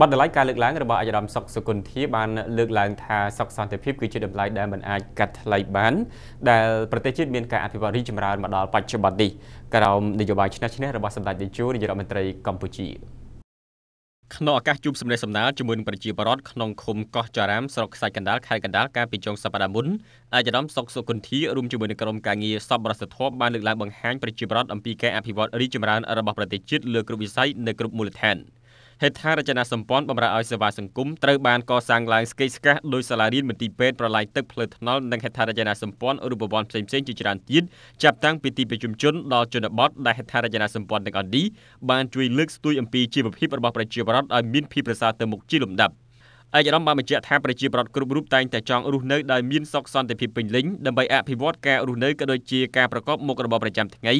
បទតម្លៃការលើកឡើងរបស់អាយដាមសុកសុគន្ធាបានលើកឡើងថាសុខសន្តិភាពគឺជាតម្លៃដែលមិនអាចកាត់ថ្លៃបានដែលប្រទេសជាតិមានការអភិវឌ្ឍរីចម្រើនមកដល់បច្ចុប្បន្ននេះក្រោមនយោបាយឆ្នះឆ្នះរបស់សម្ដេចតេជោនាយករដ្ឋមន្ត្រីកម្ពុជាក្នុងឱកាសជួបសម្ដែងសម្ដាលជាមួយនឹងប្រជាពលរដ្ឋក្នុងឃុំកោះចារាមស្រុកខ្សាច់កណ្ដាលខេត្តកណ្ដាលកាលពីចុងសប្ដាហ៍មុនអាយដាមសុកសុគន្ធារួមជាមួយនឹងក្រុមការងារសពរដ្ឋធម៌បានលើកឡើងបង្ហាញប្រជាពលរដ្ឋអំពីការអភិវឌ្ឍរីចម្រើនរបស់ប្រទេសជាតិលើគ្រប់វិស័យនៅគ្រប់មូលដ្ឋាន។ហេដ្ឋារចនាសម្ព័ន្ធបម្រើឲ្យសេវាសង្គមត្រូវបានកសាងឡើងស្កេកស្កះដោយសាលារៀនមន្ទីរពេទ្យប្រឡាយទឹកផ្លូវថ្នល់និងហេដ្ឋារចនាសម្ព័ន្ធរូបវ័ណ្ឌផ្សេងៗជាច្រើនទៀតចាប់តាំងពីទីប្រជុំជនដល់ជនបទដែលហេដ្ឋារចនាសម្ព័ន្ធទាំងអស់នេះបានជួយលើកស្ទួយអំពីជីវភាពរបស់ប្រជាពលរដ្ឋឲ្យមានភាពប្រសើរទៅមុខជាលំដាប់ឯកឧត្តមបានបញ្ជាក់ថាប្រជាប្រដ្ឋគ្រប់រូបតែងតែចង់រស់នៅដោយមានសុខសន្តិភាពពេញលេញដើម្បីអភិវឌ្ឍការរស់នៅក៏ដូចជាការប្រកបមុខរបរប្រចាំថ្ងៃ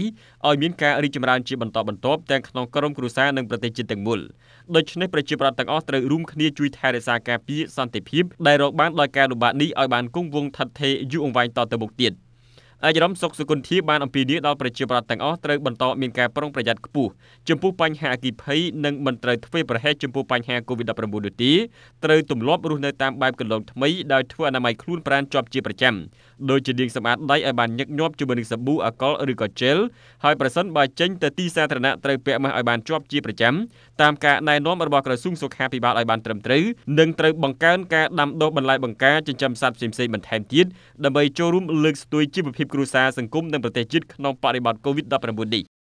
ឲ្យមានការរីកចម្រើនជាបន្តបន្ទាប់ទាំងក្នុងក្រមគ្រួសារនិងប្រទេសជាតិទាំងមូលដូច្នេះប្រជាប្រដ្ឋទាំងអស់ត្រូវរួមគ្នាជួយថែរក្សាការពារសន្តិភាពដែលរកបានដោយការលំបាកនេះឲ្យបានគង់វង្សស្ថិតស្ថេរយូរអង្វែងតទៅមុខទៀត។ឯកឧត្តមសុកសុគន្ធាបានអំពាវនាវដល់ប្រជាប្រដ្ឋទាំងអស់ត្រូវបន្តមានការប្រុងប្រយ័ត្នខ្ពស់ចំពោះបញ្ហាអគិភ័យនិងមិនត្រូវធ្វេសប្រហែសចំពោះបញ្ហា COVID-19 នោះទេត្រូវទម្លាប់រស់នៅតាមបែបកន្លងថ្មីដោយធ្វើអនាម័យខ្លួនប្រាណជាប់ជាប្រចាំដោយជាលាងសម្អាតដៃឲ្យបានញឹកញាប់ជាមួយនឹងសាប៊ូអាកុលឬក៏ជែលហើយប្រសិនបើចេញទៅទីសាធារណៈត្រូវពាក់ម៉ាស់ឲ្យបានជាប់ជាប្រចាំតាមការណែនាំរបស់ក្រសួងសុខាភិបាលឲ្យបានត្រឹមត្រូវនិងត្រូវបង្កើនការដាំដុះបន្លែបង្ការចិញ្ចឹមសត្វផ្សេងៗបន្ថែមទៀតដើម្បីចូលរួមលើកស្ទួយជីវភាពគ្រួសារសង្គមនិងប្រទេសជាតិក្នុងបរិបទ COVID-19 នេះ។